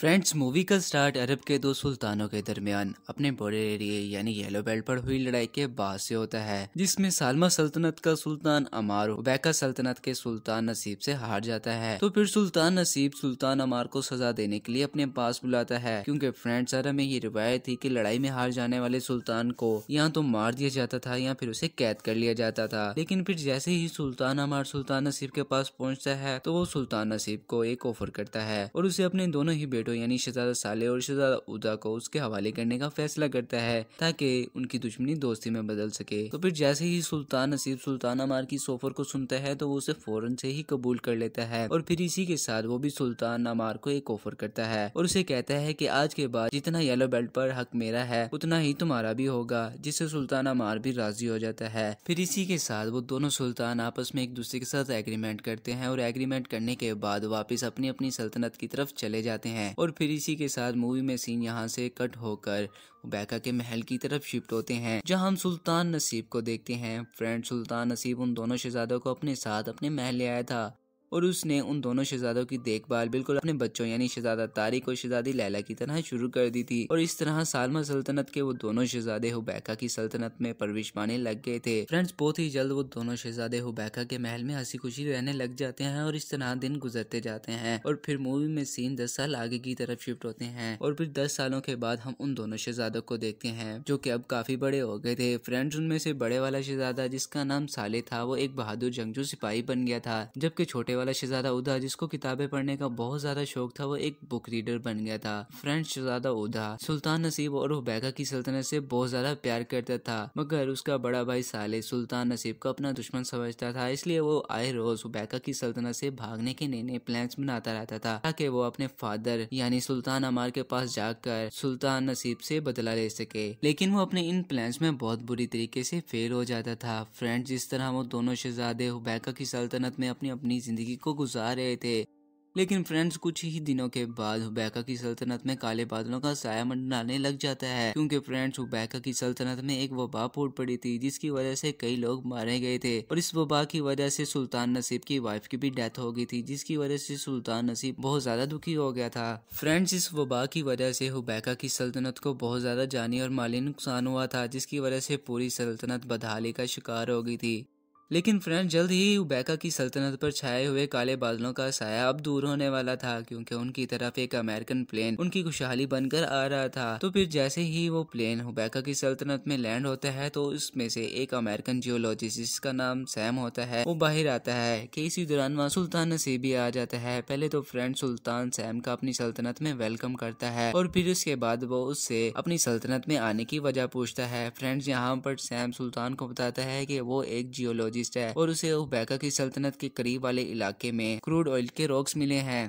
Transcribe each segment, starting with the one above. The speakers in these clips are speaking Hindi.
फ्रेंड्स मूवी का स्टार्ट अरब के दो सुल्तानों के दरमियान अपने बड़े एरिए यानी येलो बेल्ट पर हुई लड़ाई के बाद से होता है जिसमें सालमा सल्तनत का सुल्तान अमार बैका सल्तनत के सुल्तान नसीब से हार जाता है तो फिर सुल्तान नसीब सुल्तान अमार को सजा देने के लिए अपने पास बुलाता है क्योंकि फ्रेंड्स अरब में ये रिवायत थी की लड़ाई में हार जाने वाले सुल्तान को या तो मार दिया जाता था या फिर उसे कैद कर लिया जाता था लेकिन फिर जैसे ही सुल्तान अमार सुल्तान नसीब के पास पहुँचता है तो वो सुल्तान नसीब को एक ऑफर करता है और उसे अपने दोनों ही बेटों बेटों यानी शहजादा साले और शहजादा उदा को उसके हवाले करने का फैसला करता है ताकि उनकी दुश्मनी दोस्ती में बदल सके तो फिर जैसे ही सुल्तान नसीब सुल्तान अमार की सोफर को सुनता है तो वो उसे फौरन से ही कबूल कर लेता है और फिर इसी के साथ वो भी सुल्तान अमार को एक ऑफर करता है और उसे कहता है की आज के बाद जितना येलो बेल्ट पर हक मेरा है उतना ही तुम्हारा भी होगा जिससे सुल्तान अमार भी राजी हो जाता है फिर इसी के साथ वो दोनों सुल्तान आपस में एक दूसरे के साथ एग्रीमेंट करते हैं और एग्रीमेंट करने के बाद वापिस अपनी अपनी सल्तनत की तरफ चले जाते हैं और फिर इसी के साथ मूवी में सीन यहाँ से कट होकर बैका के महल की तरफ शिफ्ट होते हैं जहाँ हम सुल्तान नसीब को देखते हैं फ्रेंड सुल्तान नसीब उन दोनों शहजादों को अपने साथ अपने महल ले आया था और उसने उन दोनों शहजादों की देखभाल बिल्कुल अपने बच्चों यानी शहजादा तारिक और शहजादी लैला की तरह शुरू कर दी थी और इस तरह सालमा सल्तनत के वो दोनों शहजादे हुबैका की सल्तनत में परविश पाने लग गए थे फ्रेंड्स बहुत ही जल्द वो दोनों शहजादे हुबैका के महल में हंसी खुशी रहने लग जाते हैं और इस तरह दिन गुजरते जाते हैं और फिर मूवी में सीन दस साल आगे की तरफ शिफ्ट होते हैं और फिर दस सालों के बाद हम उन दोनों शहजादों को देखते हैं जो की अब काफी बड़े हो गए थे फ्रेंड्स उनमें से बड़े वाला शहजादा जिसका नाम साले था वो एक बहादुर जंगजू सिपाही बन गया था जबकि छोटे वाला शहजादा उदा जिसको किताबें पढ़ने का बहुत ज्यादा शौक था वो एक बुक रीडर बन गया था फ्रेंड शहजादा उदा सुल्तान नसीब और उबैका की सल्तनत से बहुत ज्यादा प्यार करता था मगर उसका बड़ा भाई साले सुल्तान नसीब को अपना दुश्मन समझता था इसलिए वो आए रोज उबैका की सल्तनत से भागने के नए नए प्लान बनाता रहता था ताकि वो अपने फादर यानी सुल्तान अमार के पास जाकर सुल्तान नसीब से बदला ले सके लेकिन वो अपने इन प्लान में बहुत बुरी तरीके से फेल हो जाता था फ्रेंड जिस तरह वो दोनों शहजादे हुबैका की सल्तनत में अपनी अपनी जिंदगी ज़िंदगी को गुजार रहे थे लेकिन फ्रेंड्स कुछ ही दिनों के बाद हुबैका की सल्तनत में काले बादलों का साया मंडराने लग जाता है क्योंकि फ्रेंड्स हुबैका की सल्तनत में एक वबा फूट पड़ी थी जिसकी वजह से कई लोग मारे गए थे और इस वबा की वजह से सुल्तान नसीब की वाइफ की भी डेथ हो गई थी जिसकी वजह से सुल्तान नसीब बहुत ज्यादा दुखी हो गया था फ्रेंड्स इस वबा की वजह से हुबैका की सल्तनत को बहुत ज्यादा जानी और माली नुकसान हुआ था जिसकी वजह से पूरी सल्तनत बदहाली का शिकार हो गई थी लेकिन फ्रेंड जल्द ही उबैका की सल्तनत पर छाए हुए काले बादलों का साया अब दूर होने वाला था क्योंकि उनकी तरफ एक अमेरिकन प्लेन उनकी खुशहाली बनकर आ रहा था तो फिर जैसे ही वो प्लेन उबैका की सल्तनत में लैंड होता है तो उसमें से एक अमेरिकन जियोलॉजिस्ट जिसका नाम सैम होता है वो बाहर आता है कि इसी दौरान वहाँ सुल्तान भी आ जाता है पहले तो फ्रेंड सुल्तान सैम का अपनी सल्तनत में वेलकम करता है और फिर उसके बाद वो उससे अपनी सल्तनत में आने की वजह पूछता है फ्रेंड्स यहाँ पर सैम सुल्तान को बताता है की वो एक जियोलॉजी साइकोलॉजिस्ट है और उसे उबैका की सल्तनत के करीब वाले इलाके में क्रूड ऑयल के रॉक्स मिले हैं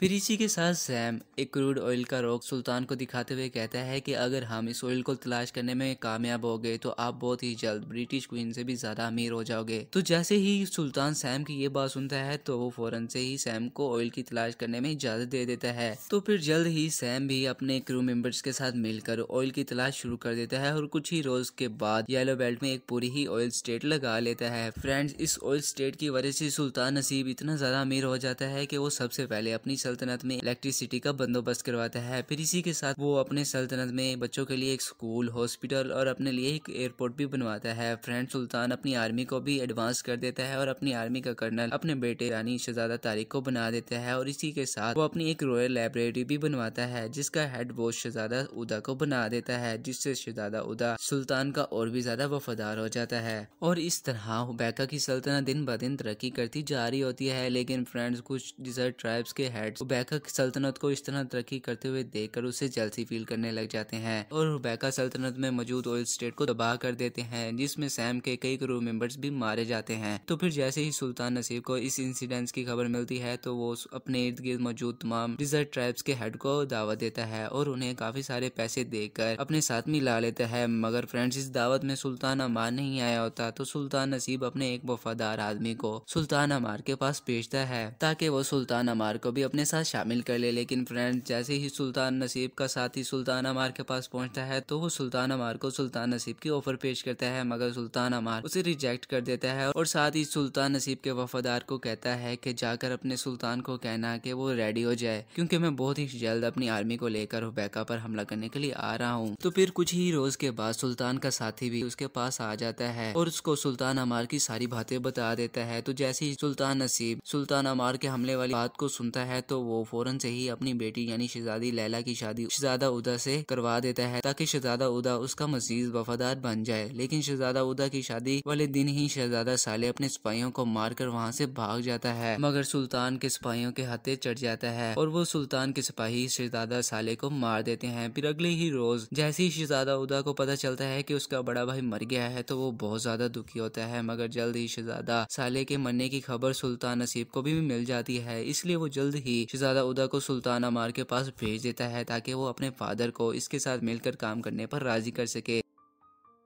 फिर इसी के साथ सैम एक क्रूड ऑयल का रोग सुल्तान को दिखाते हुए कहता है कि अगर हम इस ऑयल को तलाश करने में कामयाब हो गए तो आप बहुत ही जल्द ब्रिटिश क्वीन से भी ज्यादा अमीर हो जाओगे तो जैसे ही सुल्तान सैम की ये बात सुनता है तो वो फौरन से ही सैम को ऑयल की तलाश करने में इजाजत दे देता है तो फिर जल्द ही सैम भी अपने क्रू मेंबर्स के साथ मिलकर ऑयल की तलाश शुरू कर देता है और कुछ ही रोज के बाद येलो बेल्ट में एक पूरी ही ऑयल स्टेट लगा लेता है फ्रेंड्स इस ऑयल स्टेट की वजह से सुल्तान नसीब इतना ज्यादा अमीर हो जाता है की वो सबसे पहले अपनी सल्तनत में इलेक्ट्रिसिटी का बंदोबस्त करवाता है फिर इसी के साथ वो अपने सल्तनत में बच्चों के लिए एक स्कूल हॉस्पिटल और अपने लिए एक एयरपोर्ट भी बनवाता है फ्रेंड सुल्तान अपनी आर्मी को भी एडवांस कर देता है और अपनी आर्मी का कर्नल अपने बेटे रानी शहजादा तारिक को बना देता है और इसी के साथ वो अपनी एक रॉयल लाइब्रेरी भी बनवाता है जिसका हेड वो शहजादा उदा को बना देता है जिससे शहजादा उदा सुल्तान का और भी ज्यादा वफादार हो जाता है और इस तरह हुबैका की सल्तनत दिन ब दिन तरक्की करती जा रही होती है लेकिन फ्रेंड्स कुछ डिजर्ट ट्राइब्स के हेड हेड रुबैका सल्तनत को इस तरह तरक्की करते हुए देखकर उसे जलसी फील करने लग जाते हैं और रुबैका सल्तनत में मौजूद ऑयल स्टेट को तबाह कर देते हैं जिसमें सैम के कई क्रू मेंबर्स भी मारे जाते हैं तो फिर जैसे ही सुल्तान नसीब को इस इंसिडेंट की खबर मिलती है तो वो अपने इर्द गिर्द मौजूद तमाम डिजर्ट ट्राइब्स के हेड को दावत देता है और उन्हें काफी सारे पैसे देकर अपने साथ में ला लेता है मगर फ्रेंड्स इस दावत में सुल्तान अमार नहीं आया होता तो सुल्तान नसीब अपने एक वफादार आदमी को सुल्तान अमार के पास भेजता है ताकि वो सुल्तान अमार को भी अपने अपने साथ शामिल कर ले लेकिन फ्रेंड जैसे ही सुल्तान नसीब का साथी सुल्तान अमार के पास पहुंचता है तो वो सुल्तान अमार को सुल्तान नसीब की ऑफर पेश करता है मगर सुल्तान अमार उसे रिजेक्ट कर देता है और साथ ही सुल्तान नसीब के वफादार को कहता है की जाकर अपने सुल्तान को कहना की वो रेडी हो जाए क्यूँकी मैं बहुत ही जल्द अपनी आर्मी को लेकर हुबैका पर हमला करने के लिए आ रहा हूँ तो फिर कुछ ही रोज के बाद सुल्तान का साथी भी उसके पास आ जाता है और उसको सुल्तान अमार की सारी बातें बता देता है तो जैसे ही सुल्तान नसीब सुल्तान अमार के हमले वाली बात को सुनता है तो तो वो फौरन से ही अपनी बेटी यानी शहजादी लैला की शादी शहजादा उदा से करवा देता है ताकि शहजादा उदा उसका मजीद वफादार बन जाए लेकिन शहजादा उदा की शादी वाले दिन ही शहजादा साले अपने सिपाहियों को मारकर वहाँ से भाग जाता है मगर सुल्तान के सिपाहियों के हाथे चढ़ जाता है और वो सुल्तान के सिपाही शहजादा साले को मार देते हैं फिर अगले ही रोज जैसे ही शहजादा उदा को पता चलता है की उसका बड़ा भाई मर गया है तो वो बहुत ज्यादा दुखी होता है मगर जल्द ही शहजादा साले के मरने की खबर सुल्तान नसीब को भी मिल जाती है इसलिए वो जल्द ही ही शहजादा उदा को सुल्तान अमार के पास भेज देता है ताकि वो अपने फादर को इसके साथ मिलकर काम करने पर राजी कर सके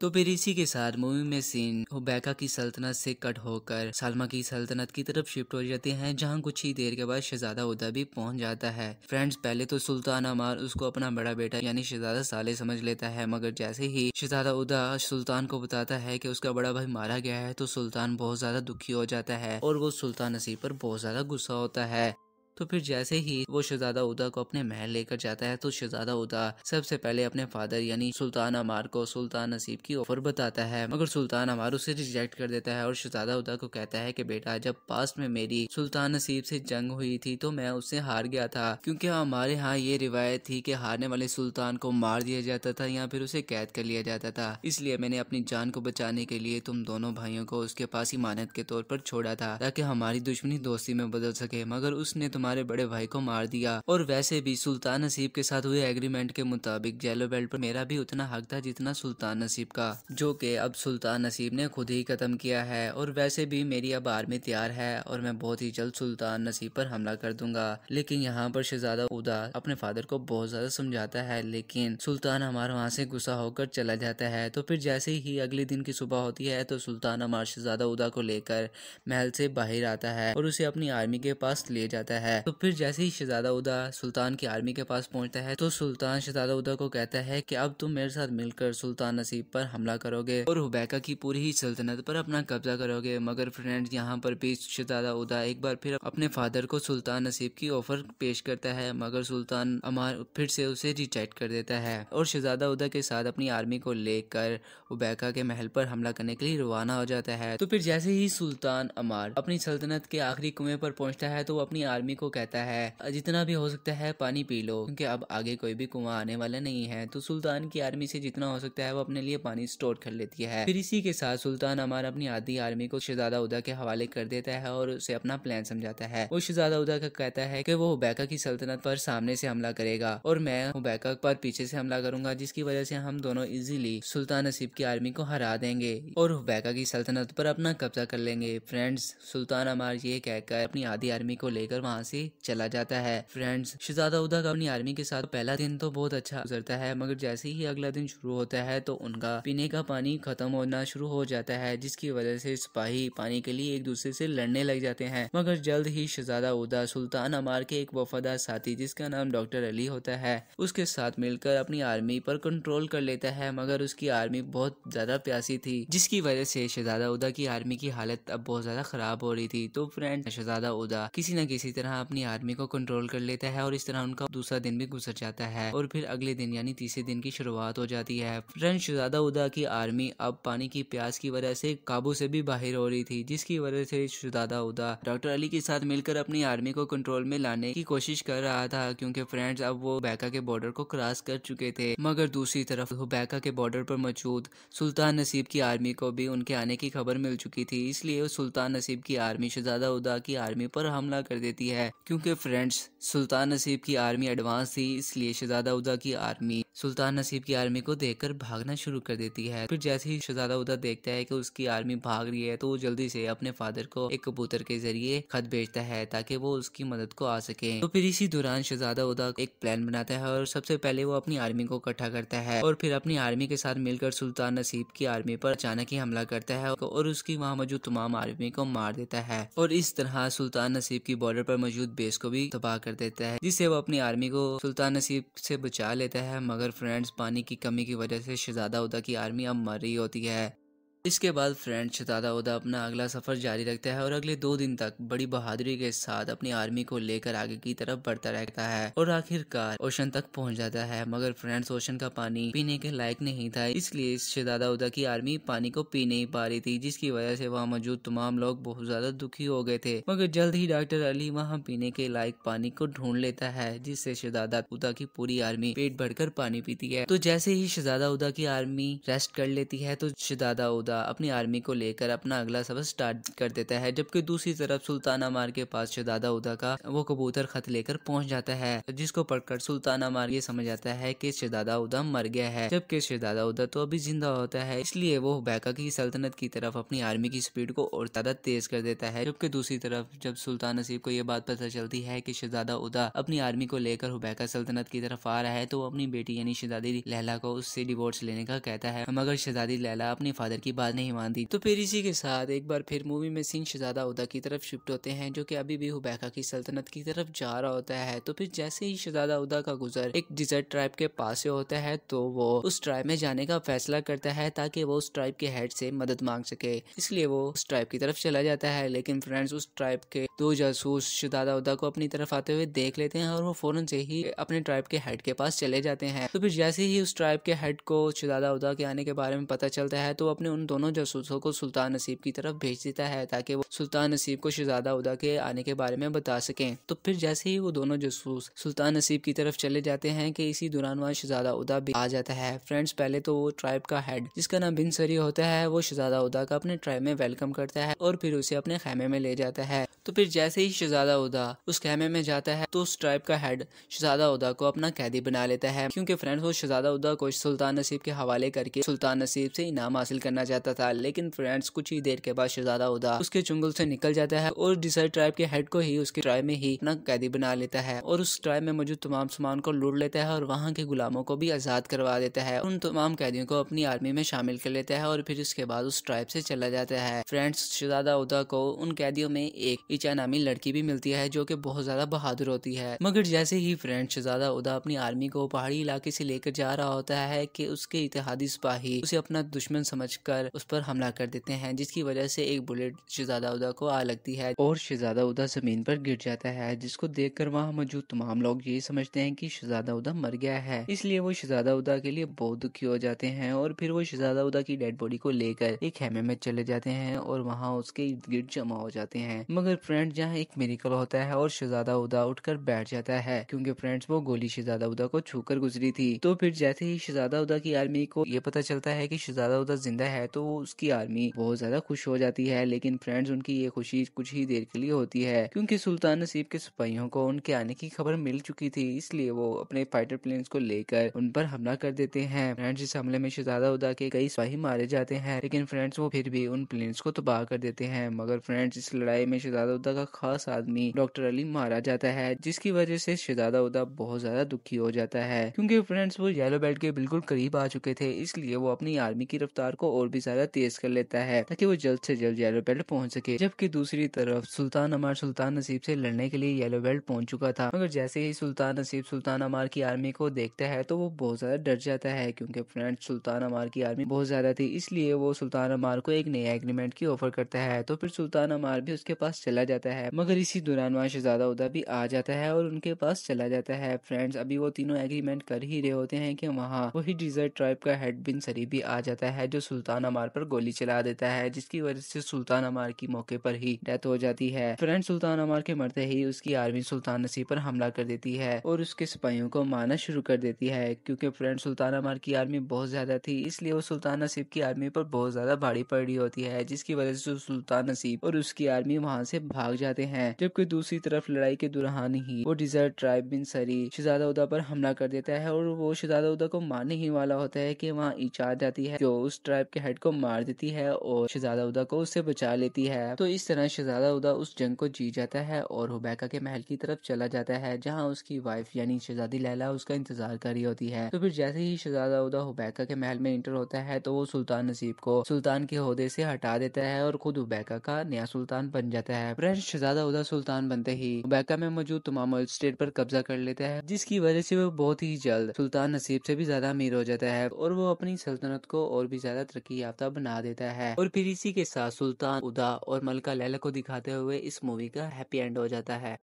तो फिर इसी के साथ मूवी में सीन हुबैका की सल्तनत से कट होकर सालमा की सल्तनत की तरफ शिफ्ट हो जाते हैं जहां कुछ ही देर के बाद शहजादा उदा भी पहुंच जाता है फ्रेंड्स पहले तो सुल्तान अमार उसको अपना बड़ा बेटा यानी शहजादा साले समझ लेता है मगर जैसे ही शहजादा उदा सुल्तान को बताता है कि उसका बड़ा भाई मारा गया है तो सुल्तान बहुत ज्यादा दुखी हो जाता है और वो सुल्तान नसीब पर बहुत ज्यादा गुस्सा होता है तो फिर जैसे ही वो शहजादा उदा को अपने महल लेकर जाता है तो शहजादा उदा सबसे पहले अपने फादर यानी सुल्तान अमार को सुल्तान नसीब की ऑफर बताता है मगर सुल्तान अमार उसे रिजेक्ट कर देता है और शहजादा उदा को कहता है कि बेटा जब पास्ट में मेरी सुल्तान नसीब से जंग हुई थी तो मैं उससे हार गया था क्योंकि हमारे यहाँ ये रिवायत थी की हारने वाले सुल्तान को मार दिया जाता था या फिर उसे कैद कर लिया जाता था इसलिए मैंने अपनी जान को बचाने के लिए तुम दोनों भाइयों को उसके पास इमानत के तौर पर छोड़ा था ताकि हमारी दुश्मनी दोस्ती में बदल सके मगर उसने तुम्हारे तुम्हारे बड़े भाई को मार दिया और वैसे भी सुल्तान नसीब के साथ हुए एग्रीमेंट के मुताबिक जेलो बेल्ट पर मेरा भी उतना हक था जितना सुल्तान नसीब का जो कि अब सुल्तान नसीब ने खुद ही खत्म किया है और वैसे भी मेरी अब आर्मी तैयार है और मैं बहुत ही जल्द सुल्तान नसीब पर हमला कर दूंगा लेकिन यहाँ पर शहजादा उदा अपने फादर को बहुत ज्यादा समझाता है लेकिन सुल्तान हमारे वहाँ से गुस्सा होकर चला जाता है तो फिर जैसे ही अगले दिन की सुबह होती है तो सुल्तान अमार शहजादा उदा को लेकर महल से बाहर आता है और उसे अपनी आर्मी के पास ले जाता है है तो फिर जैसे ही शहजादा उदा सुल्तान की आर्मी के पास पहुंचता है तो सुल्तान शहजादा उदा को कहता है कि अब तुम मेरे साथ मिलकर सुल्तान नसीब पर हमला करोगे और हुबैका की पूरी ही सल्तनत पर अपना कब्जा करोगे मगर फ्रेंड यहाँ पर भी शहजादा उदा एक बार फिर अपने फादर को सुल्तान नसीब की ऑफर पेश करता है मगर सुल्तान अमार फिर से उसे रिजेक्ट कर देता है और शहजादा उदा के साथ अपनी आर्मी को लेकर उबैका के महल पर हमला करने के लिए रवाना हो जाता है तो फिर जैसे ही सुल्तान अमार अपनी सल्तनत के आखिरी कुएं पर पहुंचता है तो वो अपनी आर्मी को कहता है जितना भी हो सकता है पानी पी लो क्योंकि अब आगे कोई भी कुआं आने वाला नहीं है तो सुल्तान की आर्मी से जितना हो सकता है वो अपने लिए पानी स्टोर कर लेती है फिर इसी के साथ सुल्तान अमार अपनी आधी आर्मी को शहजादा उदा के हवाले कर देता है और उसे अपना प्लान समझाता है वो शहजादा उदा का कहता है की वो हुबैका की सल्तनत पर सामने से हमला करेगा और मैं हुबैका पर पीछे से हमला करूंगा जिसकी वजह से हम दोनों इजीली सुल्तान नसीब की आर्मी को हरा देंगे और हुबैका की सल्तनत पर अपना कब्जा कर लेंगे फ्रेंड्स सुल्तान अमार ये कहकर अपनी आधी आर्मी को लेकर वहाँ से चला जाता है फ्रेंड्स शहजादा का अपनी आर्मी के साथ पहला दिन तो बहुत अच्छा गुजरता है मगर जैसे ही अगला दिन शुरू होता है तो उनका पीने का पानी खत्म होना शुरू हो जाता है जिसकी वजह से सिपाही पानी के लिए एक दूसरे से लड़ने लग जाते हैं मगर जल्द ही शहजादा उदा सुल्तान अमार के एक वफादार साथी जिसका नाम डॉक्टर अली होता है उसके साथ मिलकर अपनी आर्मी पर कंट्रोल कर लेता है मगर उसकी आर्मी बहुत ज्यादा प्यासी थी जिसकी वजह से शहजादा उदा की आर्मी की हालत अब बहुत ज्यादा खराब हो रही थी तो फ्रेंड शहजादा उदा किसी न किसी तरह अपनी आर्मी को कंट्रोल कर लेता है और इस तरह उनका दूसरा दिन भी गुजर जाता है और फिर अगले दिन यानी तीसरे दिन की शुरुआत हो जाती है फ्रेंड शुजादा उदा की आर्मी अब पानी की प्यास की वजह से काबू से भी बाहर हो रही थी जिसकी वजह से शुजादा उदा डॉक्टर अली के साथ मिलकर अपनी आर्मी को कंट्रोल में लाने की कोशिश कर रहा था क्यूँकी फ्रेंड्स अब वो बैका के बॉर्डर को क्रॉस कर चुके थे मगर दूसरी तरफ बैका के बॉर्डर पर मौजूद सुल्तान नसीब की आर्मी को भी उनके आने की खबर मिल चुकी थी इसलिए सुल्तान नसीब की आर्मी शुजादा उदा की आर्मी पर हमला कर देती है क्योंकि फ्रेंड्स सुल्तान नसीब की आर्मी एडवांस थी इसलिए शहजादा उदा की आर्मी सुल्तान नसीब की आर्मी को देखकर भागना शुरू कर देती है फिर जैसे ही शहजादा उधर देखता है कि उसकी आर्मी भाग रही है तो वो जल्दी से अपने फादर को एक कबूतर के जरिए खत भेजता है ताकि वो उसकी मदद को आ सके तो फिर इसी दौरान शहजादा उदा एक प्लान बनाता है और सबसे पहले वो अपनी आर्मी को इकट्ठा करता है और फिर अपनी आर्मी के साथ मिलकर सुल्तान नसीब की आर्मी पर अचानक ही हमला करता है और उसकी वहाँ मौजूद तमाम आर्मी को मार देता है और इस तरह सुल्तान नसीब की बॉर्डर पर मौजूद बेस को भी तबाह कर देता है जिससे वो अपनी आर्मी को सुल्तान नसीब से बचा लेता है मगर मगर फ्रेंड्स पानी की कमी की वजह से शहजादा उदा की आर्मी अब मर रही होती है इसके बाद फ्रेंड शतादा उदा अपना अगला सफ़र जारी रखता है और अगले दो दिन तक बड़ी बहादुरी के साथ अपनी आर्मी को लेकर आगे की तरफ बढ़ता रहता है और आखिरकार ओशन तक पहुंच जाता है मगर फ्रेंड्स ओशन का पानी पीने के लायक नहीं था इसलिए शतादा उदा की आर्मी पानी को पी नहीं पा रही थी जिसकी वजह से वहाँ मौजूद तमाम लोग बहुत ज्यादा दुखी हो गए थे मगर जल्द ही डॉक्टर अली वहाँ पीने के लायक पानी को ढूंढ लेता है जिससे शहजादा उदा की पूरी आर्मी पेट भरकर पानी पीती है तो जैसे ही शहजादा उदा की आर्मी रेस्ट कर लेती है तो शहजादा उदा मुर्तज़ा अपनी आर्मी को लेकर अपना अगला सफर स्टार्ट कर देता है जबकि दूसरी तरफ सुल्ताना मार के पास शहजादा उदा का वो कबूतर खत लेकर पहुंच जाता है जिसको पढ़कर सुल्ताना मार ये समझ आता है कि शहजादा उदा मर गया है जबकि शहजादा उदा तो अभी जिंदा होता है इसलिए वो बैका की सल्तनत की तरफ अपनी आर्मी की स्पीड को और ज्यादा तेज कर देता है जबकि दूसरी तरफ जब सुल्तान नसीब को ये बात पता चलती है की शहजादा उदा अपनी आर्मी को लेकर हुबैका सल्तनत की तरफ आ रहा है तो वो अपनी बेटी यानी शहजादी लहला को उससे डिवोर्स लेने का कहता है मगर शहजादी लैला अपने फादर की बात नहीं मानती तो फिर इसी के साथ एक बार फिर मूवी में सिंह शहजादा उदा की तरफ शिफ्ट होते हैं जो कि अभी भी हुबैका की सल्तनत की तरफ जा रहा होता है तो फिर जैसे ही शहजादा उदा का गुजर एक डिजर्ट ट्राइब के पास से होता है तो वो उस ट्राइब में जाने का फैसला करता है ताकि वो उस ट्राइब के हेड से मदद मांग सके इसलिए वो उस ट्राइब की तरफ चला जाता है लेकिन फ्रेंड्स उस ट्राइब के दो जासूस शहजादा उदा को अपनी तरफ आते हुए देख लेते हैं और वो फौरन से ही अपने ट्राइब के हेड के पास चले जाते हैं तो फिर जैसे ही उस ट्राइब के हेड को शहजादा उदा के आने के बारे में पता चलता है तो अपने उन दोनों जासूसों को सुल्तान नसीब की तरफ भेज देता है ताकि वो सुल्तान नसीब को शहजादा उदा के आने के बारे में बता सकें तो फिर जैसे ही वो दोनों जासूस सुल्तान नसीब की तरफ चले जाते हैं कि इसी दौरान वहाँ शहजादा उदा भी आ जाता है फ्रेंड्स पहले तो वो ट्राइब का हेड जिसका नाम बिन सरी होता है वो शहजादा उदा का अपने ट्राइब में वेलकम करता है और फिर उसे अपने खेमे में ले जाता है तो फिर जैसे ही शहजादा उदा उस खेमे में जाता है तो उस ट्राइब का हेड शहजादा उदा को अपना कैदी बना लेता है क्योंकि फ्रेंड्स वो शहजादा उदा को सुल्तान नसीब के हवाले करके सुल्तान नसीब से इनाम हासिल करना चाहता रहता था लेकिन फ्रेंड्स कुछ ही देर के बाद शहजादा उदा उसके चुंगल से निकल जाता है और डिसाइड ट्राइब के हेड को ही उसके ट्राइब में ही अपना कैदी बना लेता है और उस ट्राइब में मौजूद तमाम सामान को लूट लेता है और वहाँ के गुलामों को भी आजाद करवा देता है उन तमाम कैदियों को अपनी आर्मी में शामिल कर लेता है और फिर उसके बाद उस ट्राइब से चला जाता है फ्रेंड्स शहजादा उदा को उन कैदियों में एक ईचा नामी लड़की भी मिलती है जो की बहुत ज्यादा बहादुर होती है मगर जैसे ही फ्रेंड शहजादा उदा अपनी आर्मी को पहाड़ी इलाके से लेकर जा रहा होता है कि उसके इतिहादी सिपाही उसे अपना दुश्मन समझकर उस पर हमला कर देते हैं जिसकी वजह से एक बुलेट शहजादा उदा को आ लगती है और शहजादा उदा जमीन पर गिर जाता है जिसको देख कर वहाँ मौजूद तमाम लोग ये समझते हैं की शहजादा उदा मर गया है इसलिए वो शहजादा उदा के लिए बहुत दुखी हो जाते हैं और फिर वो शहजादा उदा की डेड बॉडी को लेकर एक हेमे में चले जाते हैं और वहाँ उसके इर्द गिर्द जमा हो जाते हैं मगर फ्रेंड जहाँ एक मेरिकल होता है और शहजादा उदा उठकर बैठ जाता है क्योंकि फ्रेंड्स वो गोली शहजादा उदा को छूकर गुजरी थी तो फिर जैसे ही शहजादा उदा की आर्मी को ये पता चलता है की शहजादा उदा जिंदा है तो तो उसकी आर्मी बहुत ज्यादा खुश हो जाती है लेकिन फ्रेंड्स उनकी ये खुशी कुछ ही देर के लिए होती है क्योंकि सुल्तान नसीब के सिपाहियों को उनके आने की खबर मिल चुकी थी इसलिए वो अपने फाइटर प्लेन को लेकर उन पर हमला कर देते हैं फ्रेंड्स इस हमले में शहजादा उदा के कई सिपाही मारे जाते हैं लेकिन फ्रेंड्स वो फिर भी उन प्लेन्स को तबाह कर देते हैं मगर फ्रेंड्स इस लड़ाई में शहजादा उदा का खास आदमी डॉक्टर अली मारा जाता है जिसकी वजह से शहजादा उदा बहुत ज्यादा दुखी हो जाता है क्योंकि फ्रेंड्स वो येलो बेल्ट के बिल्कुल करीब आ चुके थे इसलिए वो अपनी आर्मी की रफ्तार को और भी ज्यादा तेज कर लेता है ताकि वो जल्द से जल्द येलो बेल्ट पहुंच सके जबकि दूसरी तरफ सुल्तान अमार सुल्तान नसीब से लड़ने के लिए येलो बेल्ट पहुंच चुका था मगर जैसे ही सुल्तान नसीब सुल्तान अमार की आर्मी को देखता है तो वो बहुत ज्यादा डर जाता है क्योंकि फ्रेंड सुल्तान अमार की आर्मी बहुत ज्यादा थी इसलिए वो सुल्तान अमार को एक नया एग्रीमेंट की ऑफर करता है तो फिर सुल्तान अमार भी उसके पास चला जाता है मगर इसी दौरान वहाँ शहजादा उदा भी आ जाता है और उनके पास चला जाता है फ्रेंड्स अभी वो तीनों एग्रीमेंट कर ही रहे होते हैं कि वहाँ वही डिजर्ट ट्राइब का हेड बिन सरी भी आ जाता है जो सुल्तान अमार पर गोली चला देता है जिसकी वजह से सुल्तान अमार की मौके पर ही डेथ हो जाती है फ्रेंड सुल्तान अमार के मरते ही उसकी आर्मी सुल्तान नसीब पर हमला कर देती है और उसके सिपाहियों को मारना शुरू कर देती है क्योंकि फ्रेंड सुल्तान अमार की आर्मी बहुत ज्यादा थी इसलिए वो सुल्तान नसीब की आर्मी पर बहुत ज्यादा भारी पड़ रही होती है जिसकी वजह से सुल्तान नसीब और उसकी आर्मी वहाँ से भाग जाते हैं जबकि दूसरी तरफ लड़ाई के दौरान ही वो डिजर्ट ट्राइब बिन सरी शिजादा उदा पर हमला कर देता है और वो शिजादा उदा को मारने ही वाला होता है की वहाँ इचार जाती है जो उस ट्राइब के हेड को मार देती है और शहजादा उदा को उससे बचा लेती है तो इस तरह शहजादा उदा उस जंग को जीत जाता है और हुबैका के महल की तरफ चला जाता है जहाँ उसकी वाइफ यानी शहजादी लैला उसका इंतजार कर रही होती है तो फिर जैसे ही शहजादा उदा हुबैका के महल में इंटर होता है तो वो सुल्तान नसीब को सुल्तान के होदे से हटा देता है और खुद हुबैका का नया सुल्तान बन जाता है फ्रेंड शहजादा उदा सुल्तान बनते ही हुबैका में मौजूद तमाम स्टेट पर कब्जा कर लेता है जिसकी वजह से वो बहुत ही जल्द सुल्तान नसीब से भी ज्यादा अमीर हो जाता है और वो अपनी सल्तनत को और भी ज्यादा तरक्की बायाफ्ता बना देता है और फिर इसी के साथ सुल्तान उदा और मलका लैला को दिखाते हुए इस मूवी का हैप्पी एंड हो जाता है